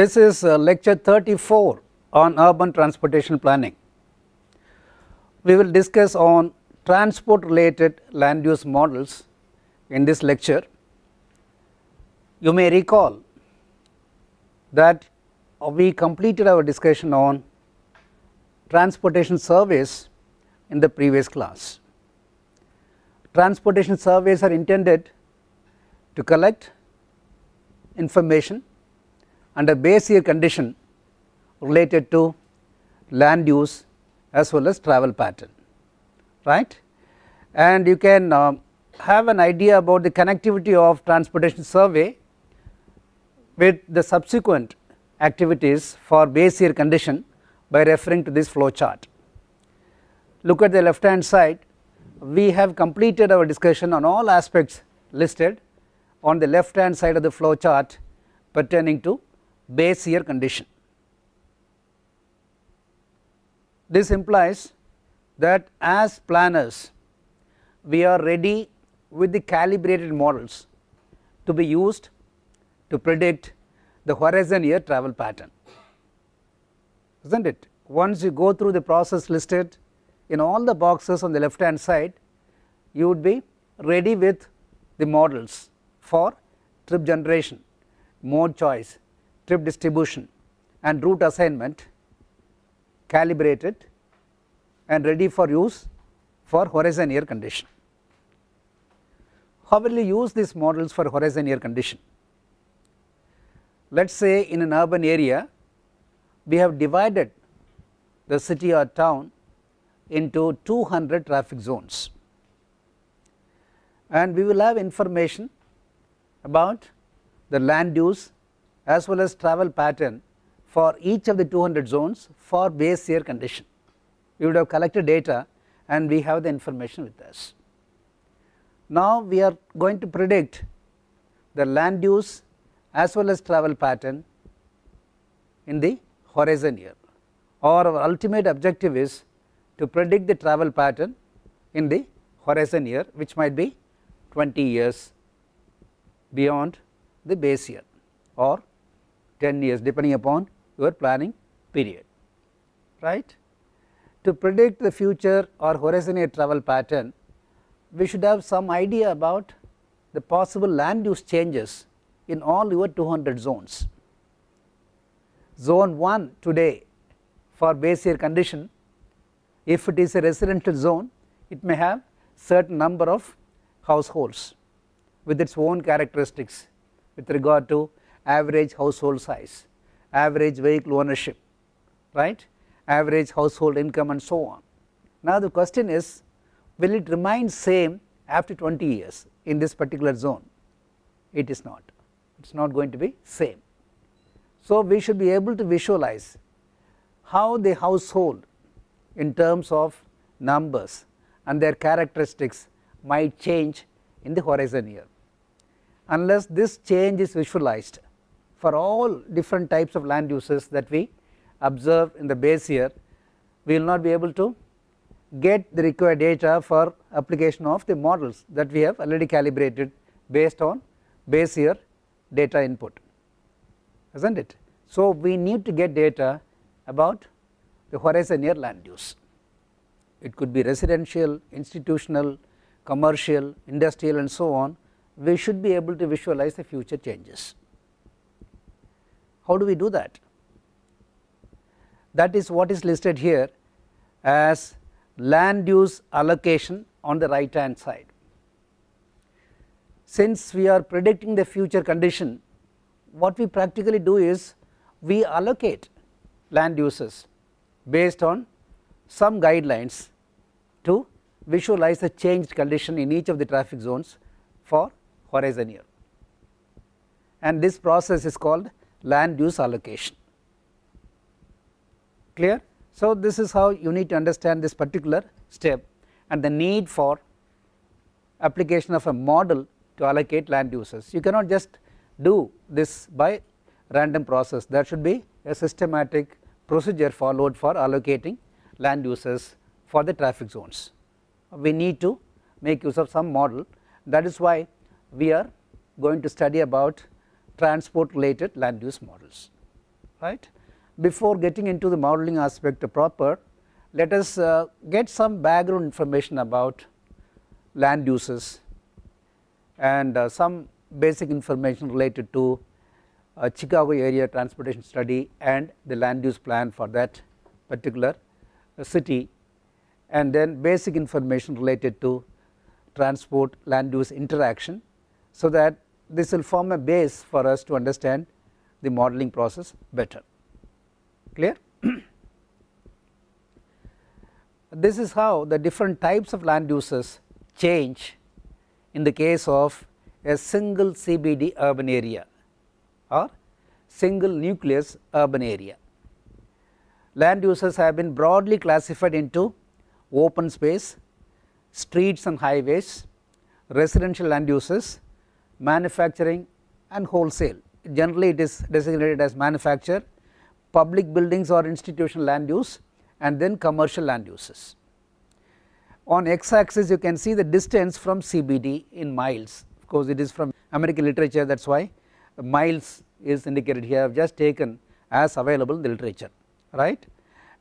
This is uh, lecture 34 on urban transportation planning. We will discuss on transport related land use models in this lecture. You may recall that we completed our discussion on transportation surveys in the previous class. Transportation surveys are intended to collect information under base year condition related to land use as well as travel pattern, right. And you can uh, have an idea about the connectivity of transportation survey with the subsequent activities for base year condition by referring to this flow chart. Look at the left hand side, we have completed our discussion on all aspects listed on the left hand side of the flow chart pertaining to base year condition. This implies that as planners we are ready with the calibrated models to be used to predict the horizon year travel pattern is not it. Once you go through the process listed in all the boxes on the left hand side you would be ready with the models for trip generation, mode choice, strip distribution and route assignment calibrated and ready for use for horizon air condition. How will you use these models for horizon air condition? Let us say in an urban area we have divided the city or town into 200 traffic zones and we will have information about the land use as well as travel pattern for each of the 200 zones for base year condition. We would have collected data and we have the information with us. Now we are going to predict the land use as well as travel pattern in the horizon year or our ultimate objective is to predict the travel pattern in the horizon year which might be 20 years beyond the base year or 10 years depending upon your planning period right. To predict the future or horizon travel pattern we should have some idea about the possible land use changes in all your 200 zones. Zone 1 today for base year condition if it is a residential zone it may have certain number of households with its own characteristics with regard to average household size, average vehicle ownership, right, average household income and so on. Now, the question is will it remain same after 20 years in this particular zone? It is not, it is not going to be same. So, we should be able to visualize how the household in terms of numbers and their characteristics might change in the horizon year. Unless this change is visualized, for all different types of land uses that we observe in the base year, we will not be able to get the required data for application of the models that we have already calibrated based on base year data input, is not it. So, we need to get data about the horizon year land use. It could be residential, institutional, commercial, industrial and so on, we should be able to visualize the future changes. How do we do that? That is what is listed here as land use allocation on the right hand side. Since we are predicting the future condition, what we practically do is we allocate land uses based on some guidelines to visualize the changed condition in each of the traffic zones for horizon year. And this process is called land use allocation. Clear? So, this is how you need to understand this particular step and the need for application of a model to allocate land uses. You cannot just do this by random process there should be a systematic procedure followed for allocating land uses for the traffic zones. We need to make use of some model that is why we are going to study about transport related land use models, right. Before getting into the modeling aspect proper, let us uh, get some background information about land uses and uh, some basic information related to uh, Chicago area transportation study and the land use plan for that particular uh, city and then basic information related to transport land use interaction so that this will form a base for us to understand the modeling process better. Clear? this is how the different types of land uses change in the case of a single CBD urban area or single nucleus urban area. Land uses have been broadly classified into open space, streets and highways, residential land uses, manufacturing and wholesale. Generally it is designated as manufacture, public buildings or institutional land use and then commercial land uses. On x axis you can see the distance from CBD in miles, of course it is from American literature that is why miles is indicated here I have just taken as available in the literature right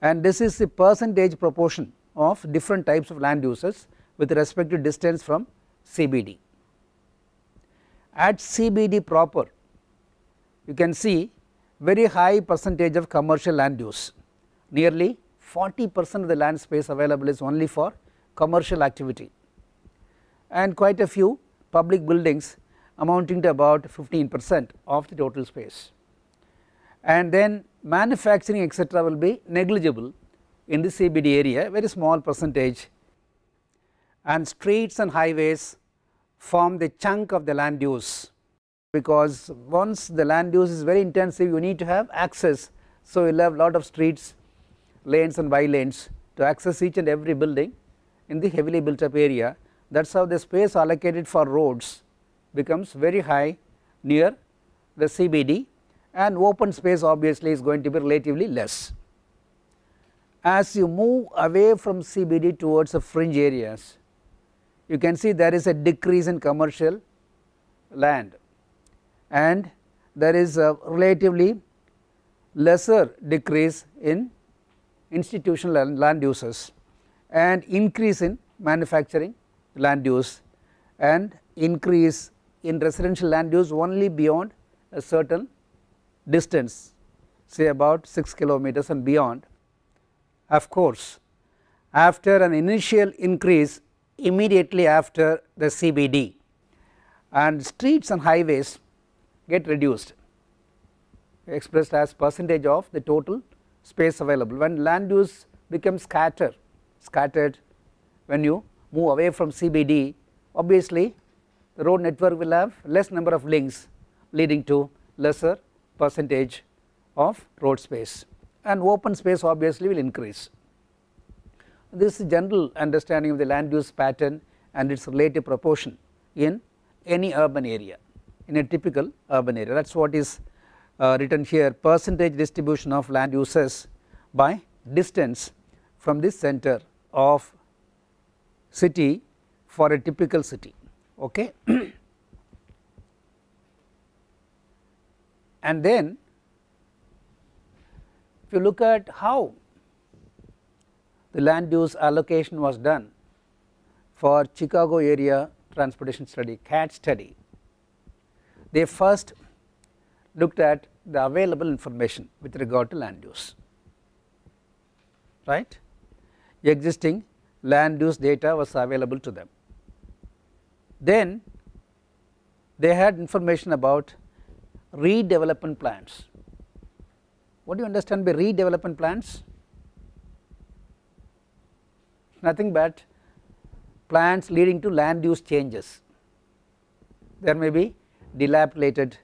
and this is the percentage proportion of different types of land uses with respect to distance from CBD at CBD proper you can see very high percentage of commercial land use nearly 40 percent of the land space available is only for commercial activity and quite a few public buildings amounting to about 15 percent of the total space. And then manufacturing etc., will be negligible in the CBD area very small percentage and streets and highways form the chunk of the land use because once the land use is very intensive you need to have access. So, you will have lot of streets, lanes and by lanes to access each and every building in the heavily built up area. That is how the space allocated for roads becomes very high near the CBD and open space obviously is going to be relatively less. As you move away from CBD towards the fringe areas, you can see there is a decrease in commercial land and there is a relatively lesser decrease in institutional land, uses and increase in manufacturing land use and increase in residential land use only beyond a certain distance say about 6 kilometers and beyond. Of course, after an initial increase immediately after the CBD and streets and highways get reduced expressed as percentage of the total space available. When land use becomes scattered, scattered when you move away from CBD obviously the road network will have less number of links leading to lesser percentage of road space and open space obviously will increase this general understanding of the land use pattern and its relative proportion in any urban area, in a typical urban area. That is what is uh, written here percentage distribution of land uses by distance from the center of city for a typical city. Okay. and then if you look at how the land use allocation was done for Chicago area transportation study, CAT study. They first looked at the available information with regard to land use, right. Existing land use data was available to them. Then they had information about redevelopment plans. What do you understand by redevelopment plans? nothing but plans leading to land use changes. There may be dilapidated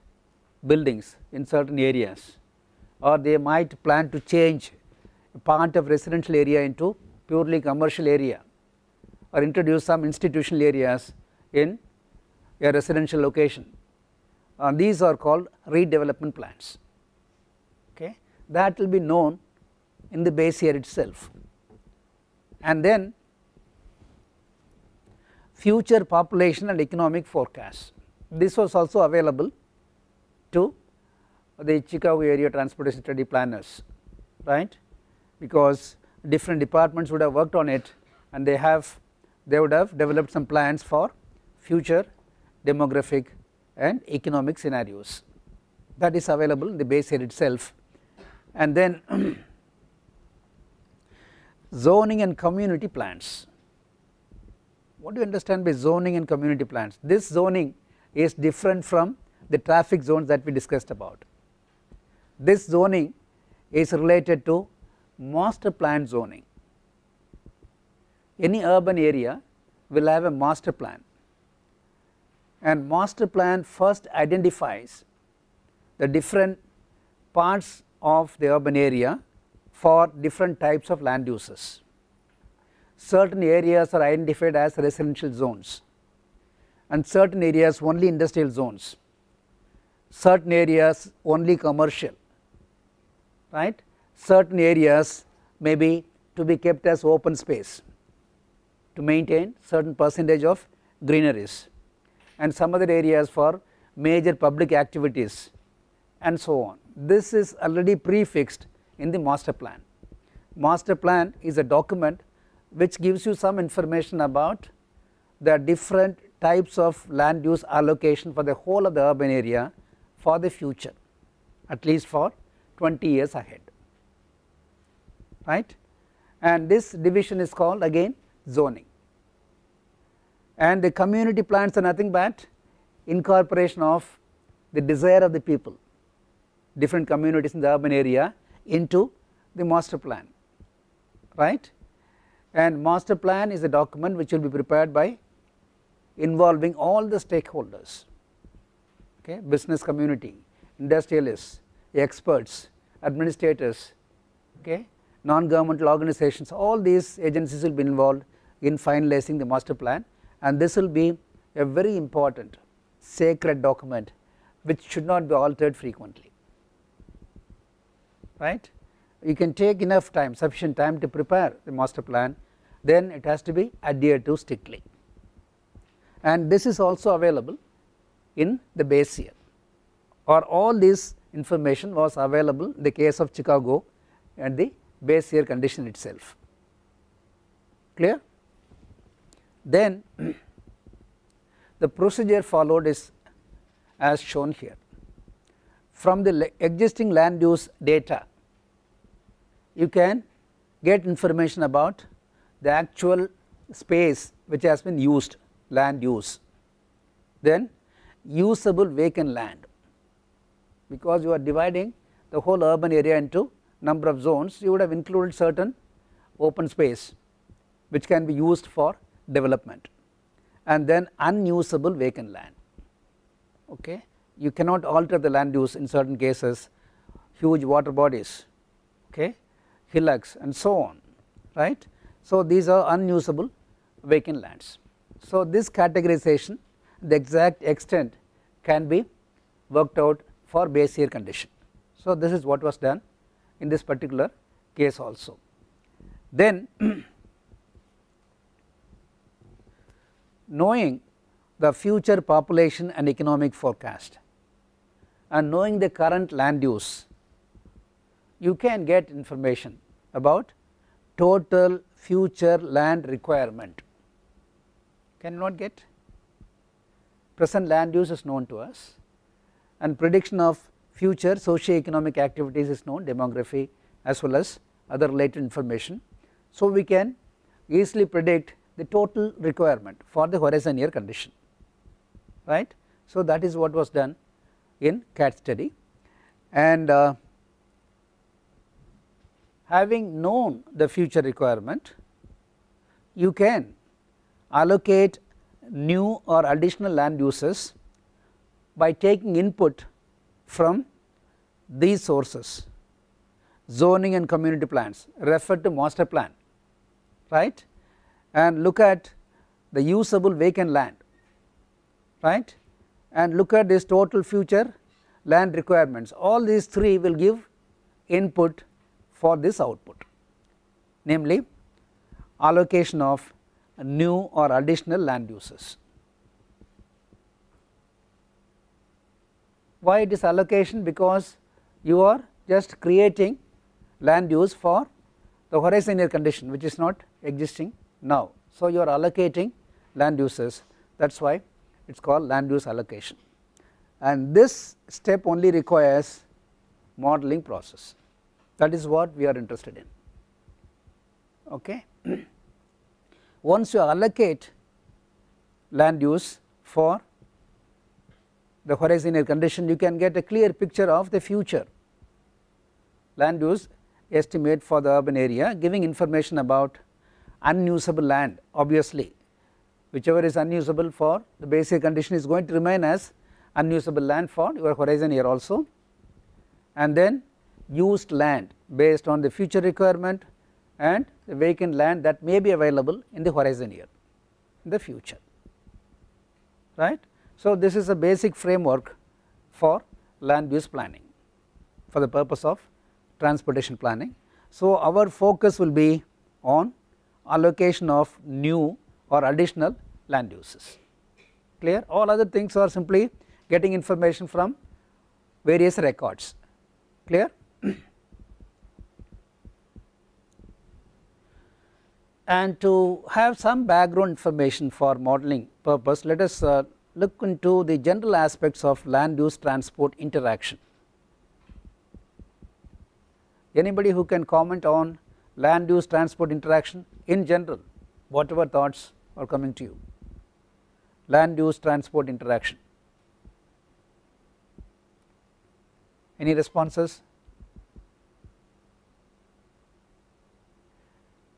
buildings in certain areas or they might plan to change part of residential area into purely commercial area or introduce some institutional areas in a residential location uh, these are called redevelopment plans okay that will be known in the base year itself and then future population and economic forecast. This was also available to the Chicago area transportation study planners, right? Because different departments would have worked on it and they have they would have developed some plans for future demographic and economic scenarios that is available in the base year itself and then zoning and community plans. What do you understand by zoning and community plans? This zoning is different from the traffic zones that we discussed about. This zoning is related to master plan zoning. Any urban area will have a master plan and master plan first identifies the different parts of the urban area for different types of land uses. Certain areas are identified as residential zones and certain areas only industrial zones, certain areas only commercial, right. Certain areas may be to be kept as open space to maintain certain percentage of greeneries and some other areas for major public activities and so on. This is already prefixed in the master plan. Master plan is a document which gives you some information about the different types of land use allocation for the whole of the urban area for the future at least for 20 years ahead right and this division is called again zoning and the community plans are nothing but incorporation of the desire of the people different communities in the urban area into the master plan right and master plan is a document which will be prepared by involving all the stakeholders okay business community industrialists experts administrators okay non governmental organizations all these agencies will be involved in finalizing the master plan and this will be a very important sacred document which should not be altered frequently right. You can take enough time sufficient time to prepare the master plan then it has to be adhered to strictly and this is also available in the base year or all this information was available in the case of Chicago and the base year condition itself clear. Then the procedure followed is as shown here from the existing land use data, you can get information about the actual space which has been used land use. Then usable vacant land because you are dividing the whole urban area into number of zones you would have included certain open space which can be used for development and then unusable vacant land. Okay you cannot alter the land use in certain cases, huge water bodies, okay, hillocks and so on, right. So these are unusable vacant lands. So this categorization, the exact extent can be worked out for base year condition. So this is what was done in this particular case also. Then knowing the future population and economic forecast and knowing the current land use, you can get information about total future land requirement. Can you not get? Present land use is known to us and prediction of future socio-economic activities is known, demography as well as other related information. So, we can easily predict the total requirement for the horizon year condition, right. So, that is what was done in CAT study and uh, having known the future requirement you can allocate new or additional land uses by taking input from these sources zoning and community plans refer to master plan right and look at the usable vacant land right and look at this total future land requirements. All these three will give input for this output namely allocation of new or additional land uses. Why it is allocation? Because you are just creating land use for the horizontal condition which is not existing now. So, you are allocating land uses that is why it is called land use allocation and this step only requires modeling process that is what we are interested in okay once you allocate land use for the horizontal condition you can get a clear picture of the future land use estimate for the urban area giving information about unusable land obviously whichever is unusable for the basic condition is going to remain as unusable land for your horizon year also and then used land based on the future requirement and the vacant land that may be available in the horizon year in the future right. So, this is a basic framework for land use planning for the purpose of transportation planning. So, our focus will be on allocation of new or additional land uses. Clear? All other things are simply getting information from various records. Clear? and to have some background information for modeling purpose, let us uh, look into the general aspects of land use transport interaction. Anybody who can comment on land use transport interaction in general, whatever thoughts are coming to you land use transport interaction. Any responses?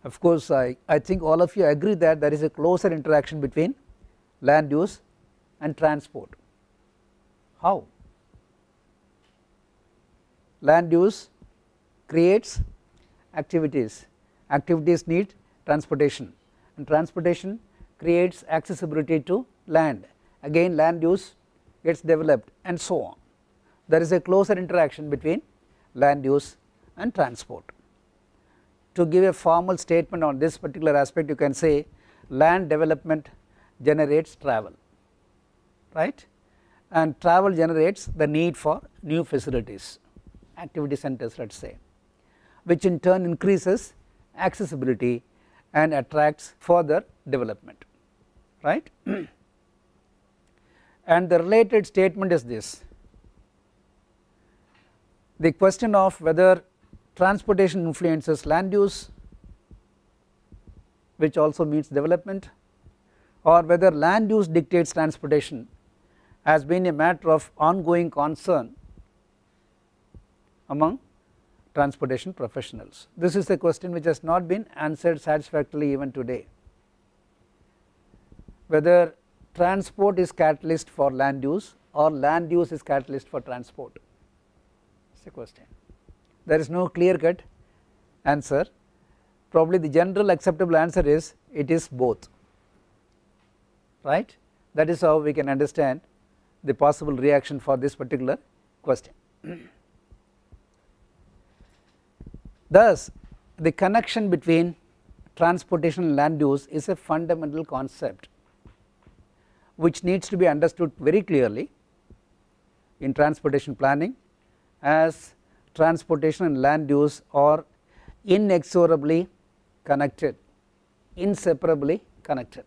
Of course, I, I think all of you agree that there is a closer interaction between land use and transport. How? Land use creates activities, activities need transportation and transportation creates accessibility to land, again land use gets developed and so on. There is a closer interaction between land use and transport. To give a formal statement on this particular aspect you can say land development generates travel right and travel generates the need for new facilities activity centers let us say which in turn increases accessibility and attracts further development right. and the related statement is this. The question of whether transportation influences land use which also means development or whether land use dictates transportation has been a matter of ongoing concern among transportation professionals. This is a question which has not been answered satisfactorily even today. Whether transport is catalyst for land use or land use is catalyst for transport? It is question. There is no clear cut answer. Probably the general acceptable answer is it is both, right. That is how we can understand the possible reaction for this particular question. Thus, the connection between transportation and land use is a fundamental concept which needs to be understood very clearly in transportation planning as transportation and land use are inexorably connected, inseparably connected.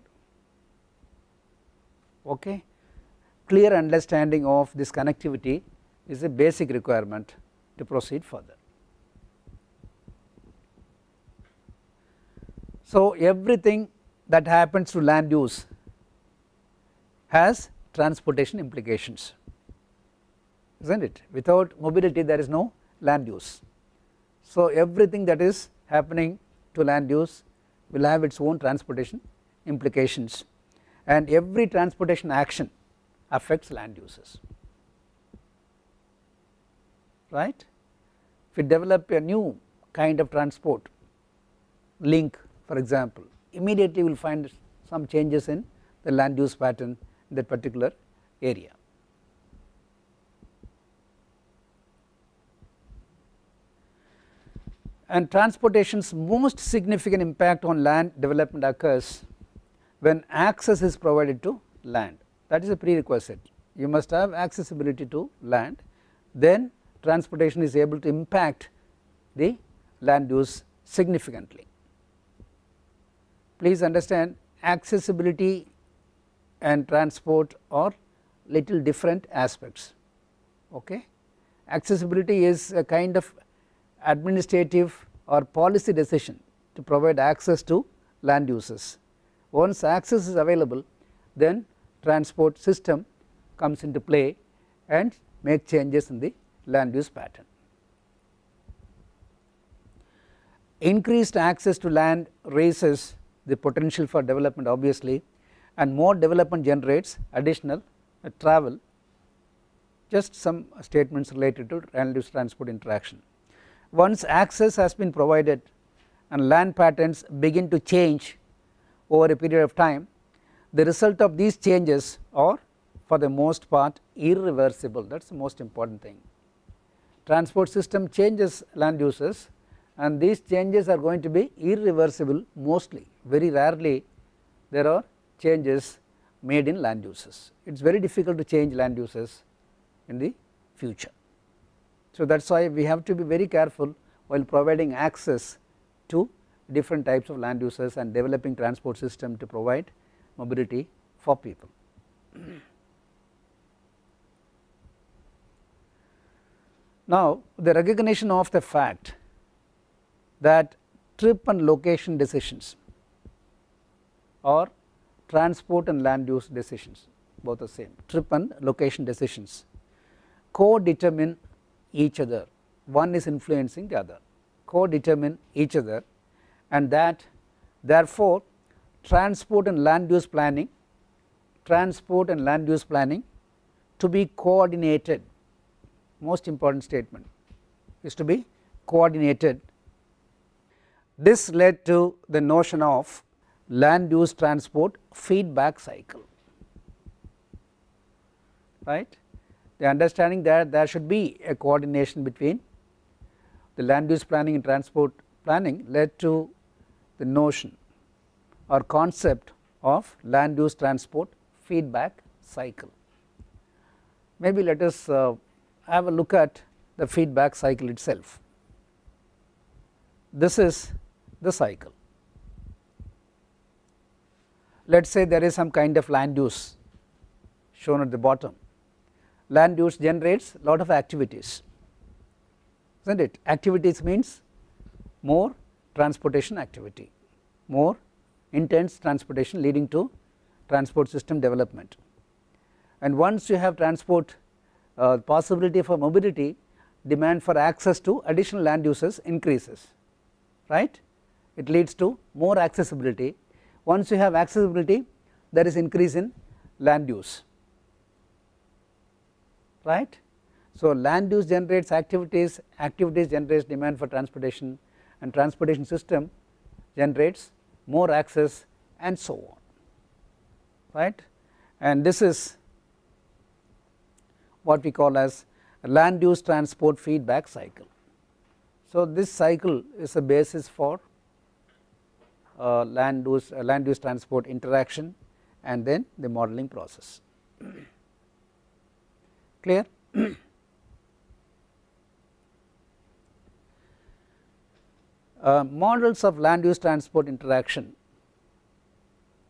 Okay. Clear understanding of this connectivity is a basic requirement to proceed further. So, everything that happens to land use has transportation implications, is not it? Without mobility there is no land use. So, everything that is happening to land use will have its own transportation implications and every transportation action affects land uses, right. If we develop a new kind of transport link for example, immediately we will find some changes in the land use pattern that particular area. And transportation's most significant impact on land development occurs when access is provided to land that is a prerequisite you must have accessibility to land then transportation is able to impact the land use significantly. Please understand accessibility and transport are little different aspects. Okay. Accessibility is a kind of administrative or policy decision to provide access to land uses. Once access is available then transport system comes into play and make changes in the land use pattern. Increased access to land raises the potential for development obviously and more development generates additional uh, travel just some statements related to land-use transport interaction. Once access has been provided and land patterns begin to change over a period of time, the result of these changes are for the most part irreversible that is the most important thing. Transport system changes land uses and these changes are going to be irreversible mostly very rarely there are changes made in land uses. It is very difficult to change land uses in the future. So, that is why we have to be very careful while providing access to different types of land uses and developing transport system to provide mobility for people. Now, the recognition of the fact that trip and location decisions or transport and land use decisions, both the same, trip and location decisions co-determine each other, one is influencing the other, co-determine each other and that therefore, transport and land use planning, transport and land use planning to be coordinated, most important statement is to be coordinated. This led to the notion of land use transport feedback cycle right the understanding that there should be a coordination between the land use planning and transport planning led to the notion or concept of land use transport feedback cycle. Maybe let us uh, have a look at the feedback cycle itself. This is the cycle let us say there is some kind of land use shown at the bottom. Land use generates lot of activities is not it activities means more transportation activity, more intense transportation leading to transport system development. And once you have transport uh, possibility for mobility demand for access to additional land uses increases right it leads to more accessibility once you have accessibility there is increase in land use right. So land use generates activities, activities generates demand for transportation and transportation system generates more access and so on right and this is what we call as land use transport feedback cycle. So this cycle is a basis for uh, land use uh, land use transport interaction and then the modeling process. Clear? uh, models of land use transport interaction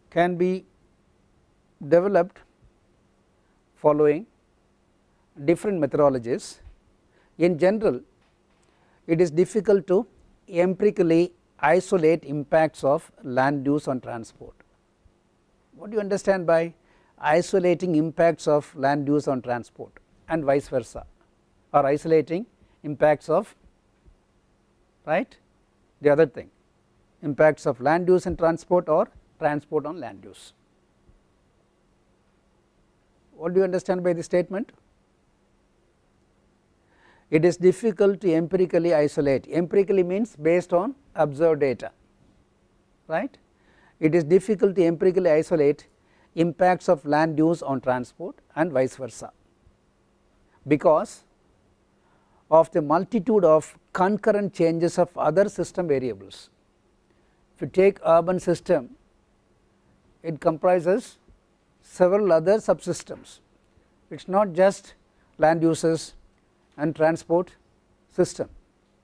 can be developed following different methodologies. In general, it is difficult to empirically isolate impacts of land use on transport. What do you understand by isolating impacts of land use on transport and vice versa or isolating impacts of right the other thing impacts of land use and transport or transport on land use. What do you understand by this statement? It is difficult to empirically isolate empirically means based on observed data right. It is difficult to empirically isolate impacts of land use on transport and vice versa because of the multitude of concurrent changes of other system variables. If you take urban system it comprises several other subsystems it is not just land uses and transport system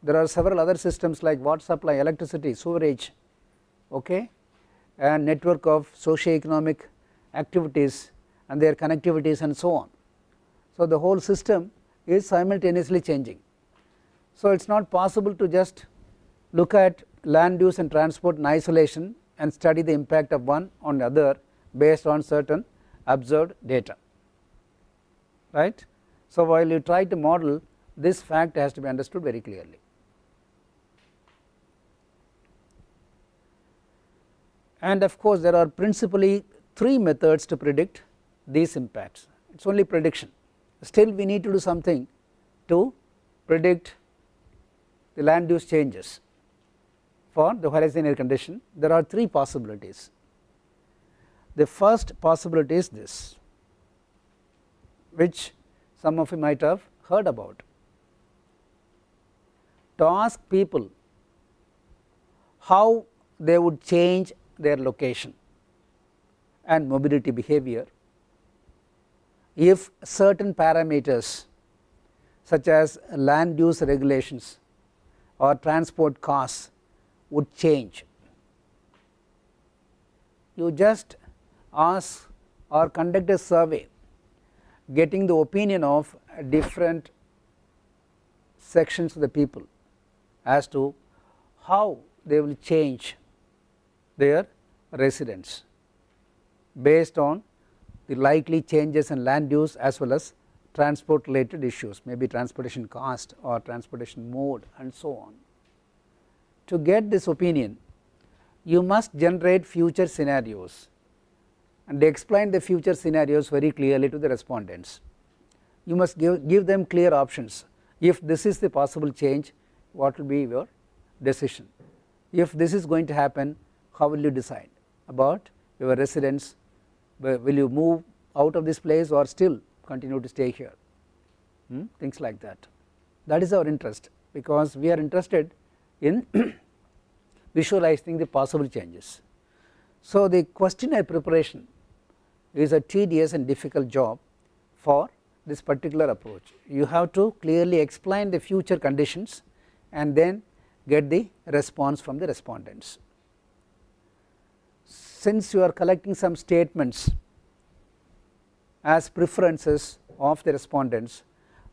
there are several other systems like water supply, electricity, sewerage, okay, and network of socio-economic activities and their connectivities and so on. So, the whole system is simultaneously changing. So, it is not possible to just look at land use and transport in isolation and study the impact of one on the other based on certain observed data, right. So, while you try to model this fact has to be understood very clearly. And of course, there are principally three methods to predict these impacts, it is only prediction. Still we need to do something to predict the land use changes for the horizon air condition. There are three possibilities. The first possibility is this, which some of you might have heard about. To ask people how they would change their location and mobility behavior if certain parameters such as land use regulations or transport costs would change. You just ask or conduct a survey getting the opinion of different sections of the people as to how they will change their residence based on the likely changes in land use as well as transport related issues maybe transportation cost or transportation mode and so on. To get this opinion you must generate future scenarios and explain the future scenarios very clearly to the respondents. You must give, give them clear options if this is the possible change what will be your decision. If this is going to happen how will you decide about your residence, will you move out of this place or still continue to stay here, hmm? things like that. That is our interest because we are interested in visualizing the possible changes. So, the questionnaire preparation is a tedious and difficult job for this particular approach. You have to clearly explain the future conditions and then get the response from the respondents since you are collecting some statements as preferences of the respondents,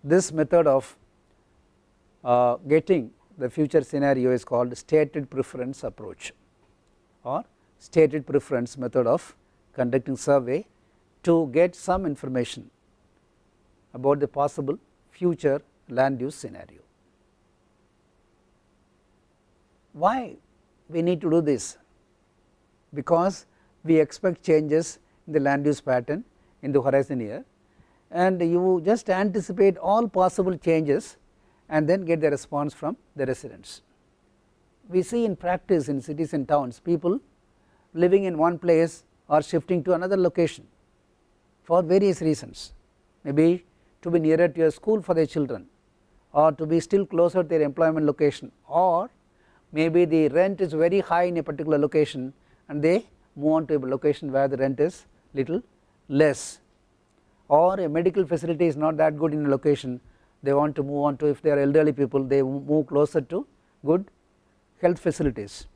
this method of uh, getting the future scenario is called stated preference approach or stated preference method of conducting survey to get some information about the possible future land use scenario. Why we need to do this? because we expect changes in the land use pattern in the horizon year and you just anticipate all possible changes and then get the response from the residents. We see in practice in cities and towns people living in one place or shifting to another location for various reasons maybe to be nearer to a school for their children or to be still closer to their employment location or maybe the rent is very high in a particular location and they move on to a location where the rent is little less or a medical facility is not that good in a location they want to move on to if they are elderly people they move closer to good health facilities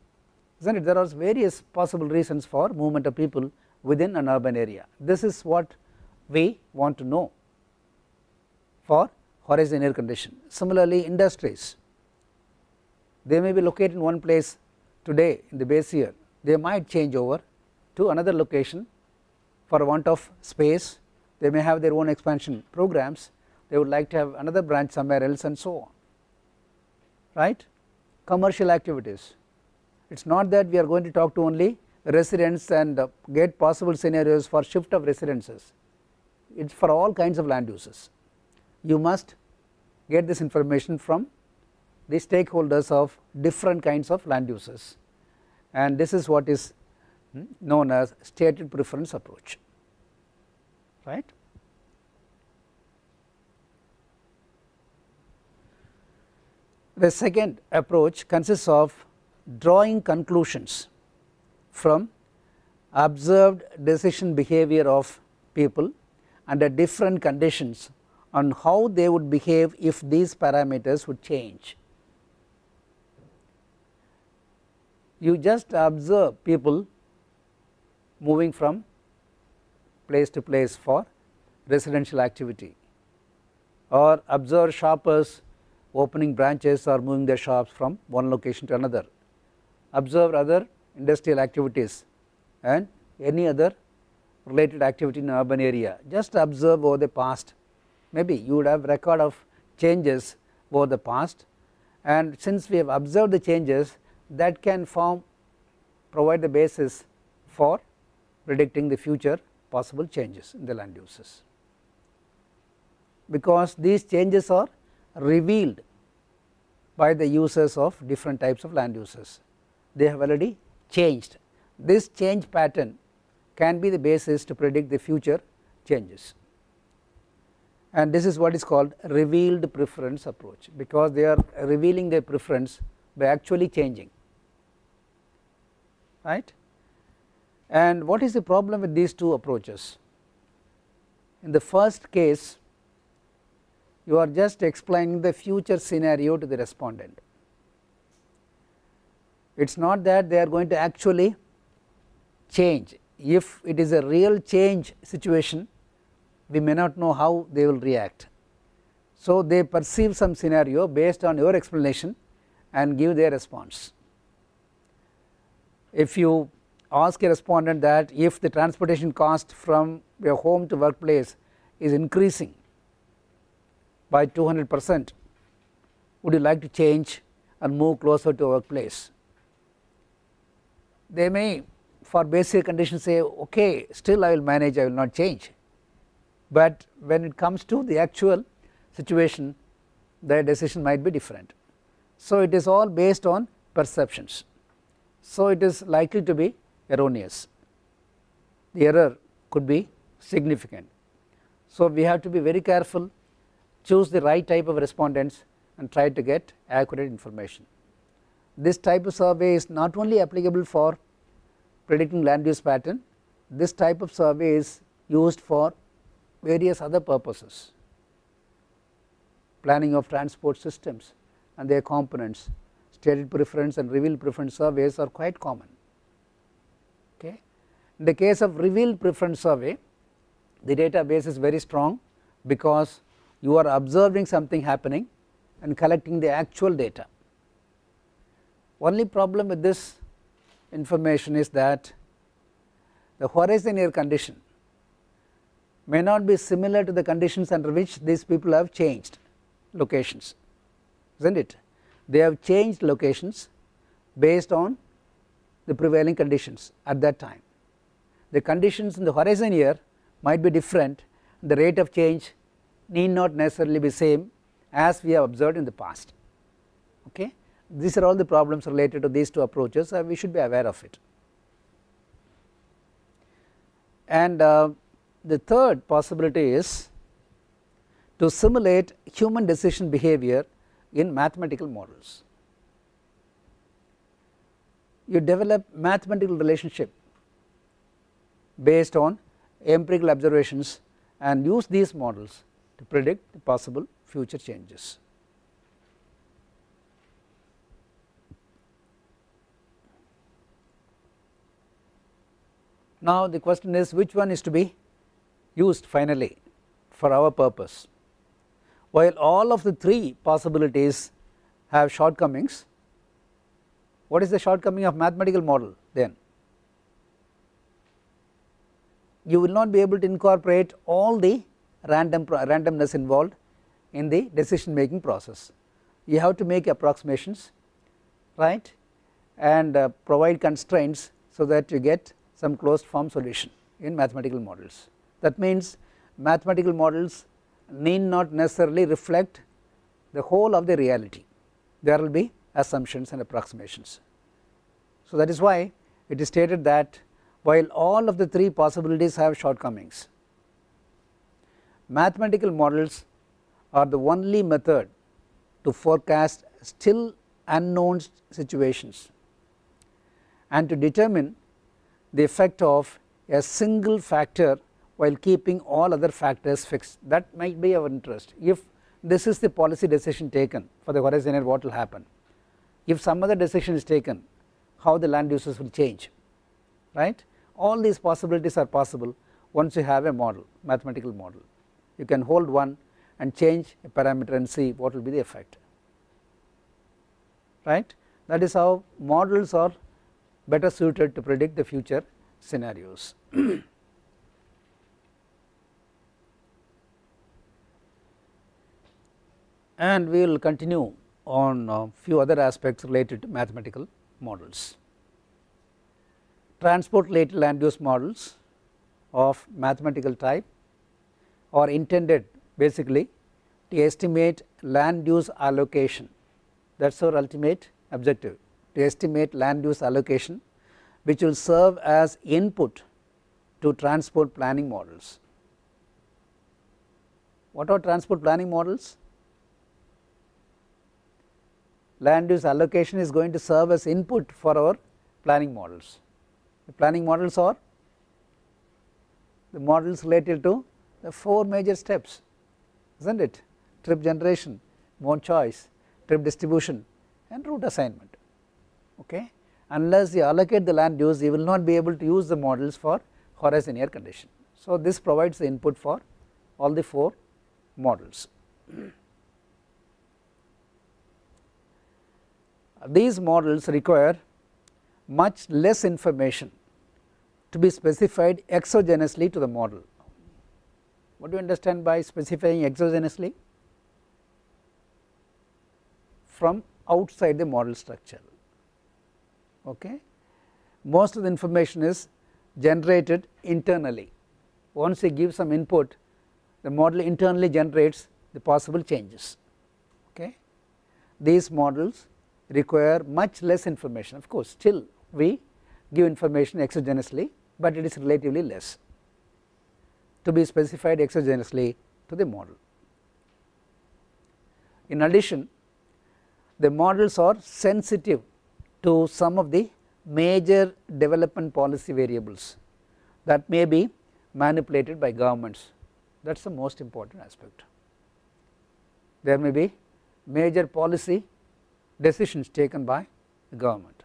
isn't it there are various possible reasons for movement of people within an urban area this is what we want to know for horizon air condition similarly industries they may be located in one place today in the base year they might change over to another location for want of space they may have their own expansion programs they would like to have another branch somewhere else and so on right commercial activities it is not that we are going to talk to only residents and uh, get possible scenarios for shift of residences it is for all kinds of land uses you must get this information from the stakeholders of different kinds of land uses and this is what is known as stated preference approach right. The second approach consists of drawing conclusions from observed decision behavior of people under different conditions on how they would behave if these parameters would change. you just observe people moving from place to place for residential activity or observe shoppers opening branches or moving their shops from one location to another. Observe other industrial activities and any other related activity in urban area. Just observe over the past, maybe you would have record of changes over the past and since we have observed the changes, that can form provide the basis for predicting the future possible changes in the land uses. Because these changes are revealed by the uses of different types of land uses, they have already changed. This change pattern can be the basis to predict the future changes and this is what is called revealed preference approach because they are revealing their preference by actually changing right. And what is the problem with these two approaches? In the first case you are just explaining the future scenario to the respondent. It is not that they are going to actually change if it is a real change situation we may not know how they will react. So, they perceive some scenario based on your explanation and give their response if you ask a respondent that if the transportation cost from your home to workplace is increasing by 200 percent, would you like to change and move closer to workplace? They may for basic conditions say okay still I will manage I will not change, but when it comes to the actual situation their decision might be different. So, it is all based on perceptions. So, it is likely to be erroneous. The error could be significant. So, we have to be very careful, choose the right type of respondents and try to get accurate information. This type of survey is not only applicable for predicting land use pattern, this type of survey is used for various other purposes, planning of transport systems and their components, stated preference and revealed preference surveys are quite common. Okay. In the case of revealed preference survey, the database is very strong because you are observing something happening and collecting the actual data. Only problem with this information is that the horizon air condition may not be similar to the conditions under which these people have changed locations, is not it? they have changed locations based on the prevailing conditions at that time. The conditions in the horizon year might be different, the rate of change need not necessarily be same as we have observed in the past. Okay? These are all the problems related to these two approaches and we should be aware of it. And uh, the third possibility is to simulate human decision behavior in mathematical models. You develop mathematical relationship based on empirical observations and use these models to predict the possible future changes. Now the question is which one is to be used finally for our purpose. While all of the three possibilities have shortcomings, what is the shortcoming of mathematical model then? You will not be able to incorporate all the random randomness involved in the decision making process. You have to make approximations right and uh, provide constraints so that you get some closed form solution in mathematical models. That means mathematical models need not necessarily reflect the whole of the reality. There will be assumptions and approximations. So, that is why it is stated that while all of the three possibilities have shortcomings, mathematical models are the only method to forecast still unknown situations and to determine the effect of a single factor while keeping all other factors fixed. That might be of interest. If this is the policy decision taken for the horizon year, what will happen? If some other decision is taken, how the land uses will change, right? All these possibilities are possible once you have a model, mathematical model. You can hold one and change a parameter and see what will be the effect, right? That is how models are better suited to predict the future scenarios. and we will continue on uh, few other aspects related to mathematical models. Transport related land use models of mathematical type are intended basically to estimate land use allocation that is our ultimate objective to estimate land use allocation which will serve as input to transport planning models. What are transport planning models? land use allocation is going to serve as input for our planning models. The planning models are the models related to the 4 major steps is not it trip generation, mode choice, trip distribution and route assignment. Okay. Unless you allocate the land use you will not be able to use the models for horizon air condition. So, this provides the input for all the 4 models. these models require much less information to be specified exogenously to the model. What do you understand by specifying exogenously? From outside the model structure. Okay. Most of the information is generated internally. Once you give some input, the model internally generates the possible changes. Okay. These models require much less information. Of course, still we give information exogenously, but it is relatively less to be specified exogenously to the model. In addition, the models are sensitive to some of the major development policy variables that may be manipulated by governments that is the most important aspect. There may be major policy decisions taken by the government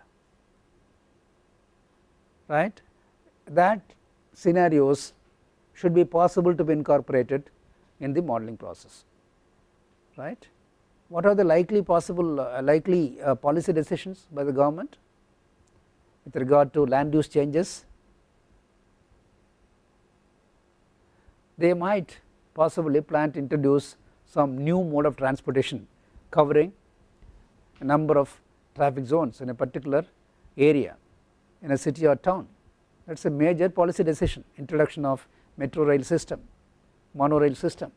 right that scenarios should be possible to be incorporated in the modeling process right what are the likely possible uh, likely uh, policy decisions by the government with regard to land use changes they might possibly plan to introduce some new mode of transportation covering number of traffic zones in a particular area in a city or town. That is a major policy decision introduction of metro rail system, monorail system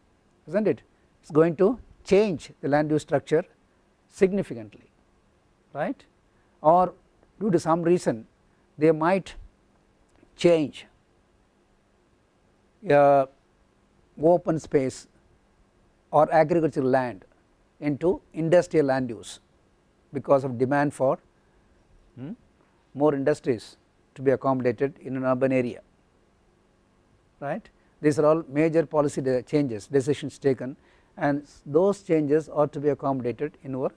is not it. It is going to change the land use structure significantly right or due to some reason they might change uh, open space or agricultural land into industrial land use because of demand for hmm, more industries to be accommodated in an urban area right. These are all major policy de changes decisions taken and those changes ought to be accommodated in our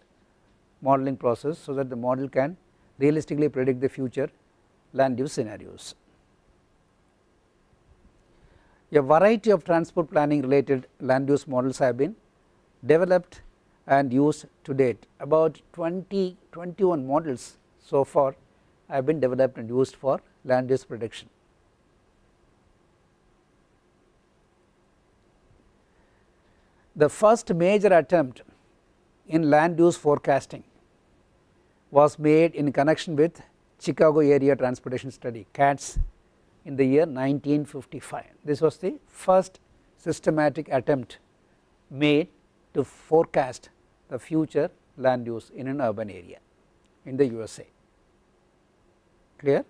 modeling process so that the model can realistically predict the future land use scenarios. A variety of transport planning related land use models have been developed and used to date. About 20, 21 models so far have been developed and used for land use prediction. The first major attempt in land use forecasting was made in connection with Chicago Area Transportation Study CATS in the year 1955. This was the first systematic attempt made to forecast the future land use in an urban area in the USA. Clear?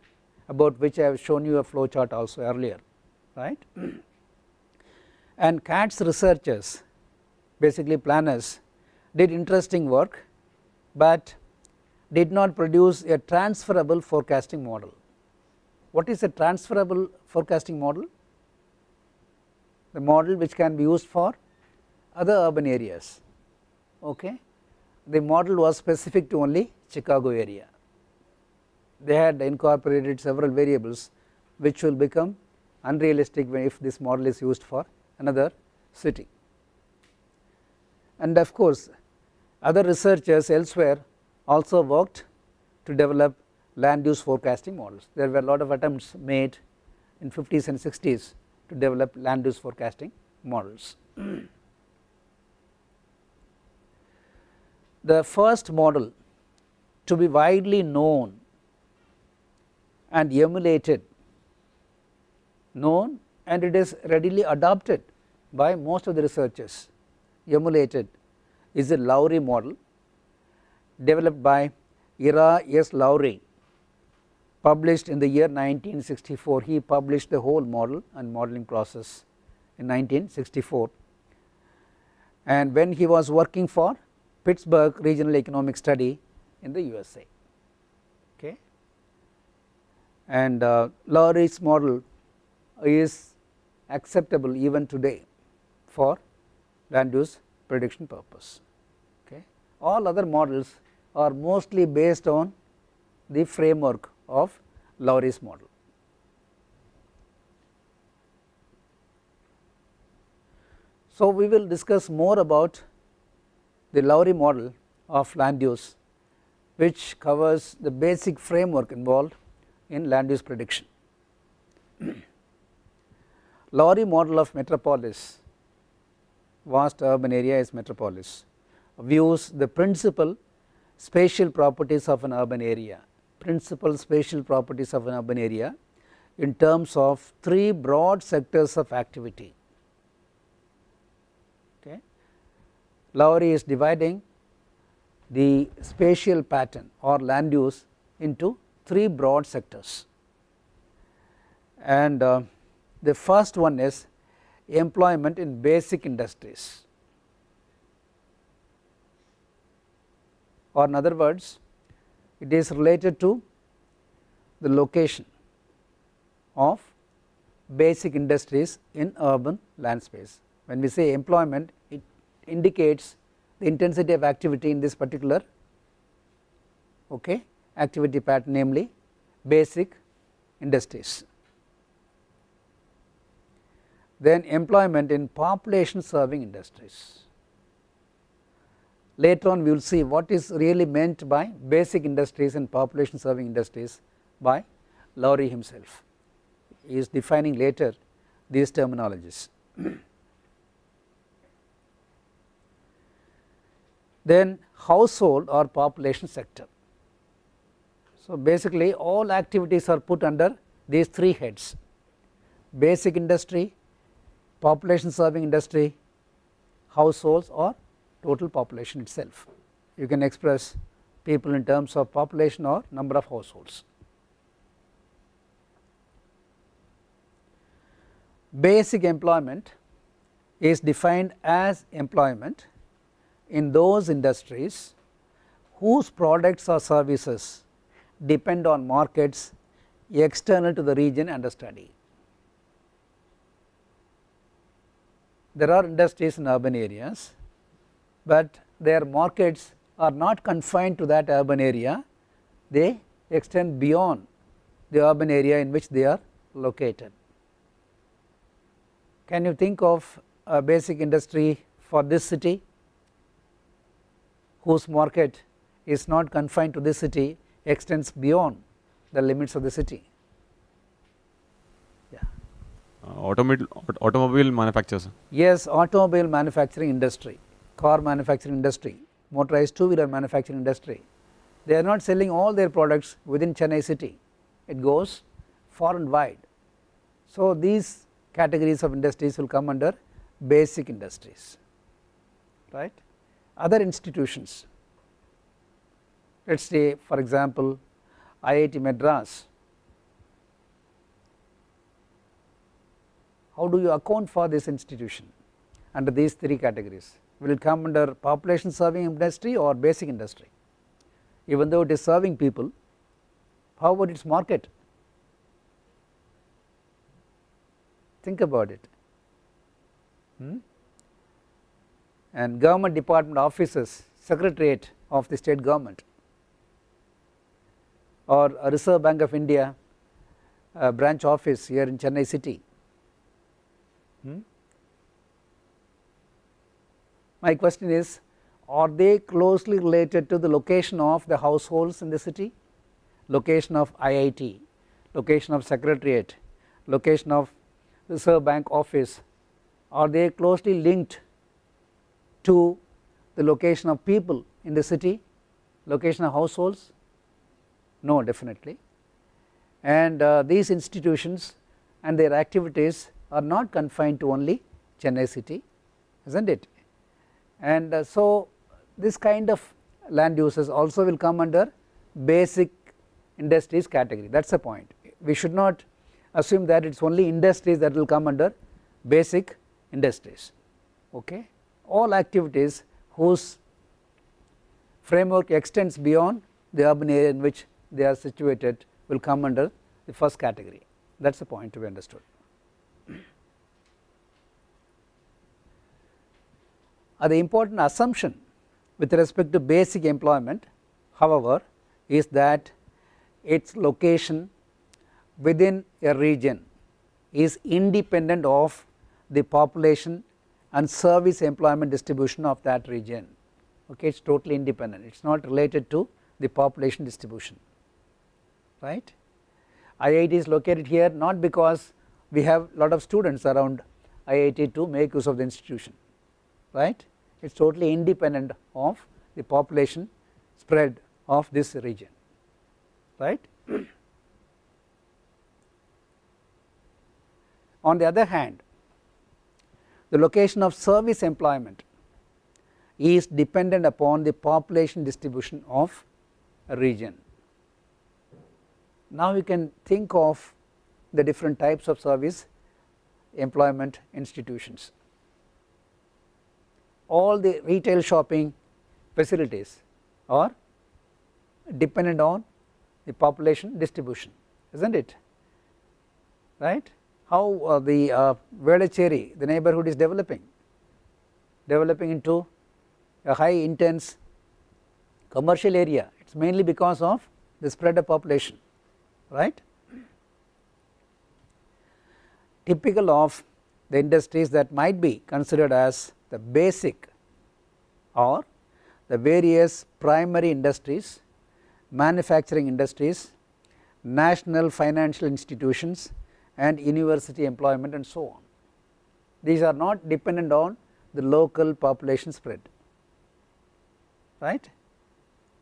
About which I have shown you a flow chart also earlier, right. and CATS researchers basically planners did interesting work, but did not produce a transferable forecasting model. What is a transferable forecasting model? The model which can be used for other urban areas okay. The model was specific to only Chicago area. They had incorporated several variables which will become unrealistic if this model is used for another city. And of course, other researchers elsewhere also worked to develop land use forecasting models. There were a lot of attempts made in 50s and 60s to develop land use forecasting models. the first model to be widely known and emulated, known and it is readily adopted by most of the researchers, emulated is the Lowry model developed by Ira S. Lowry published in the year 1964. He published the whole model and modeling process in 1964. And when he was working for Pittsburgh Regional Economic Study in the USA. Okay. And uh, Lowry's model is acceptable even today for land use prediction purpose. Okay. All other models are mostly based on the framework of Lowry's model. So, we will discuss more about the Lowry model of land use which covers the basic framework involved in land use prediction. Lowry model of metropolis, vast urban area is metropolis, views the principal spatial properties of an urban area, principal spatial properties of an urban area in terms of three broad sectors of activity Lowry is dividing the spatial pattern or land use into three broad sectors. And uh, the first one is employment in basic industries or in other words it is related to the location of basic industries in urban land space. When we say employment it indicates the intensity of activity in this particular okay, activity pattern namely basic industries. Then employment in population serving industries. Later on we will see what is really meant by basic industries and population serving industries by Lowry himself. He is defining later these terminologies. then household or population sector. So, basically all activities are put under these three heads basic industry, population serving industry, households or total population itself. You can express people in terms of population or number of households. Basic employment is defined as employment in those industries whose products or services depend on markets external to the region under study. There are industries in urban areas, but their markets are not confined to that urban area, they extend beyond the urban area in which they are located. Can you think of a basic industry for this city? whose market is not confined to the city extends beyond the limits of the city. Uh, automobile, automobile manufacturers. Yes, automobile manufacturing industry, car manufacturing industry, motorized two-wheeler manufacturing industry. They are not selling all their products within Chennai city. It goes far and wide. So these categories of industries will come under basic industries, right other institutions. Let us say for example, IIT Madras, how do you account for this institution under these three categories? Will it come under population serving industry or basic industry? Even though it is serving people, how about its market? Think about it. Hmm? and government department offices, secretariat of the state government or a Reserve Bank of India uh, branch office here in Chennai city. Hmm? My question is are they closely related to the location of the households in the city, location of IIT, location of secretariat, location of Reserve Bank office, are they closely linked to the location of people in the city, location of households? No, definitely. And uh, these institutions and their activities are not confined to only Chennai city, is not it? And uh, so, this kind of land uses also will come under basic industries category that is the point. We should not assume that it is only industries that will come under basic industries. Okay all activities whose framework extends beyond the urban area in which they are situated will come under the first category that is the point to be understood. Another the important assumption with respect to basic employment however is that its location within a region is independent of the population and service employment distribution of that region. Okay, it is totally independent, it is not related to the population distribution, right. IIT is located here not because we have lot of students around IIT to make use of the institution, right. It is totally independent of the population spread of this region, right. On the other hand, the location of service employment is dependent upon the population distribution of a region. Now, we can think of the different types of service employment institutions. All the retail shopping facilities are dependent on the population distribution, is not it? Right? how uh, the uh, Velachery, the neighborhood is developing, developing into a high intense commercial area. It is mainly because of the spread of population, right. Typical of the industries that might be considered as the basic or the various primary industries, manufacturing industries, national financial institutions, and university employment and so on. These are not dependent on the local population spread, right.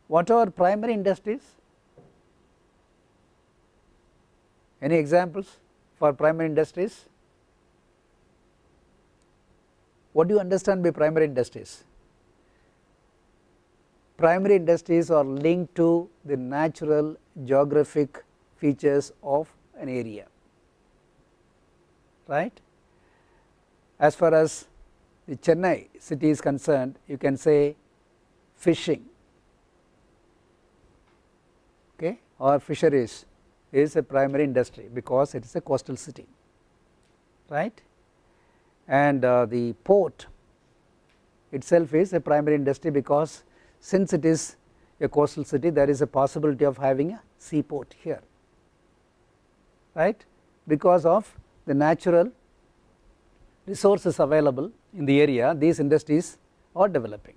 What are primary industries? Any examples for primary industries? What do you understand by primary industries? Primary industries are linked to the natural geographic features of an area right. As far as the Chennai city is concerned, you can say fishing okay, or fisheries is a primary industry because it is a coastal city, right. And uh, the port itself is a primary industry because since it is a coastal city there is a possibility of having a seaport here right because of the natural resources available in the area, these industries are developing.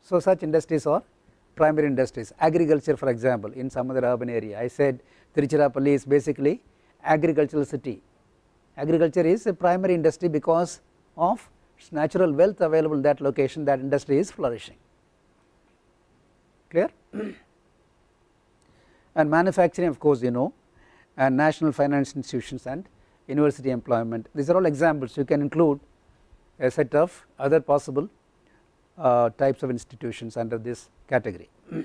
So, such industries are primary industries, agriculture for example, in some other urban area. I said Tiruchirappalli is basically agricultural city. Agriculture is a primary industry because of its natural wealth available in that location, that industry is flourishing. Clear? and manufacturing of course you know and national finance institutions and university employment. These are all examples you can include a set of other possible uh, types of institutions under this category.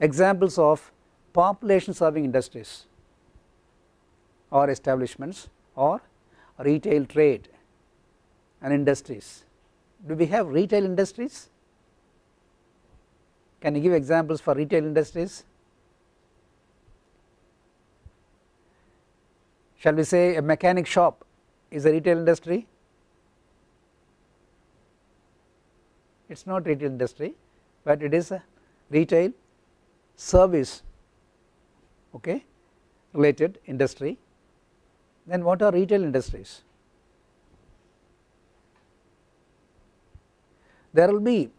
examples of population serving industries or establishments or retail trade and industries. Do we have retail industries? Can you give examples for retail industries? shall we say a mechanic shop is a retail industry? It is not retail industry, but it is a retail service okay, related industry. Then what are retail industries? There will be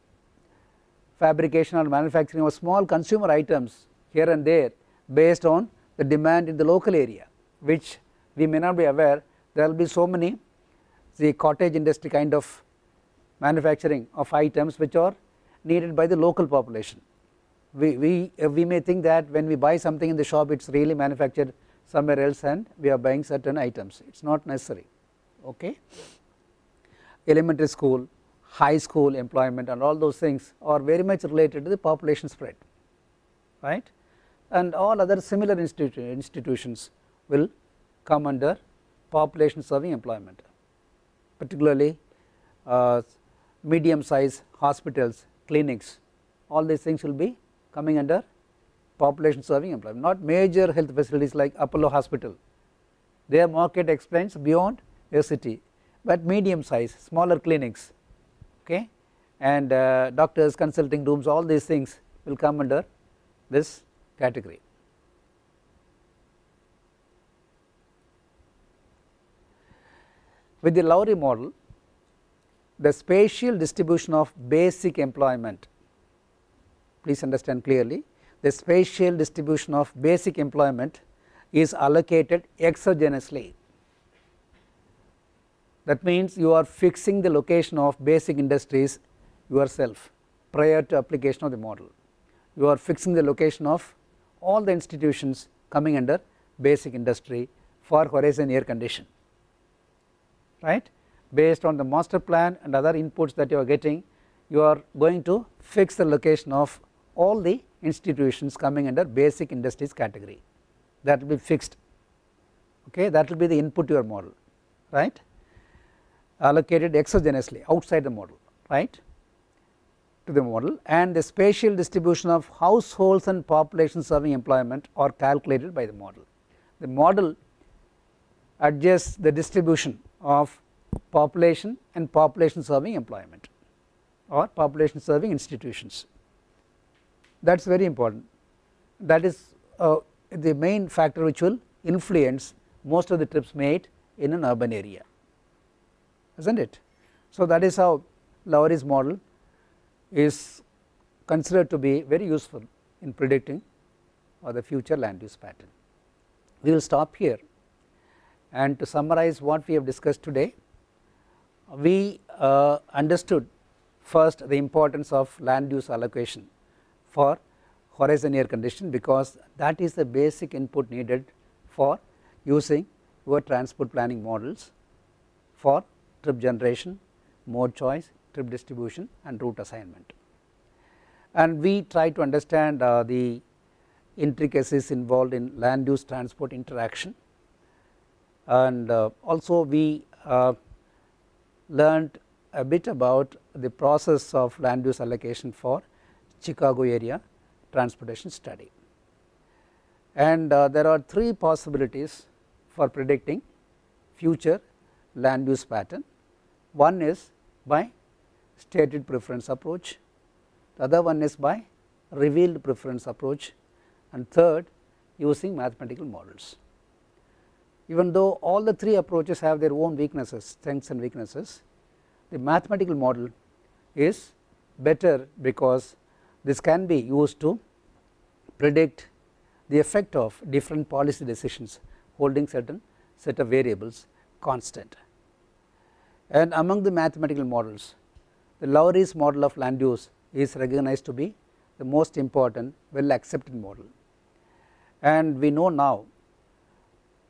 fabrication or manufacturing of small consumer items here and there based on the demand in the local area which we may not be aware there will be so many the cottage industry kind of manufacturing of items which are needed by the local population. We, we, uh, we may think that when we buy something in the shop it is really manufactured somewhere else and we are buying certain items it is not necessary okay. Elementary school, high school employment and all those things are very much related to the population spread right and all other similar institu institutions will come under population serving employment, particularly uh, medium sized hospitals, clinics, all these things will be coming under population serving employment, not major health facilities like Apollo hospital. Their market expands beyond a city, but medium size, smaller clinics, okay, and uh, doctors, consulting rooms, all these things will come under this category. With the Lowry model, the spatial distribution of basic employment, please understand clearly, the spatial distribution of basic employment is allocated exogenously. That means you are fixing the location of basic industries yourself prior to application of the model. You are fixing the location of all the institutions coming under basic industry for horizon air condition right based on the master plan and other inputs that you are getting you are going to fix the location of all the institutions coming under basic industries category that will be fixed okay that will be the input to your model right allocated exogenously outside the model right to the model and the spatial distribution of households and population serving employment are calculated by the model. The model adjusts the distribution of population and population serving employment or population serving institutions. That is very important. That is uh, the main factor which will influence most of the trips made in an urban area, is not it? So, that is how Lowry's model is considered to be very useful in predicting or the future land use pattern. We will stop here and to summarize what we have discussed today, we uh, understood first the importance of land use allocation for horizon air condition because that is the basic input needed for using your transport planning models for trip generation, mode choice, trip distribution and route assignment. And we try to understand uh, the intricacies involved in land use transport interaction and uh, also we uh, learned a bit about the process of land use allocation for Chicago area transportation study. And uh, there are three possibilities for predicting future land use pattern. One is by stated preference approach, the other one is by revealed preference approach and third using mathematical models even though all the three approaches have their own weaknesses strengths and weaknesses the mathematical model is better because this can be used to predict the effect of different policy decisions holding certain set of variables constant. And among the mathematical models the Lowry's model of land use is recognized to be the most important well accepted model. And we know now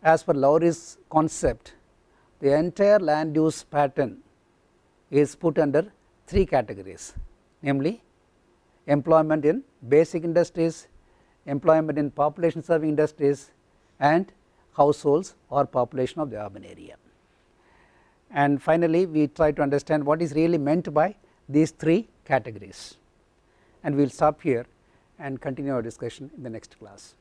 as per Lowry's concept, the entire land use pattern is put under three categories, namely employment in basic industries, employment in population serving industries and households or population of the urban area. And finally, we try to understand what is really meant by these three categories and we will stop here and continue our discussion in the next class.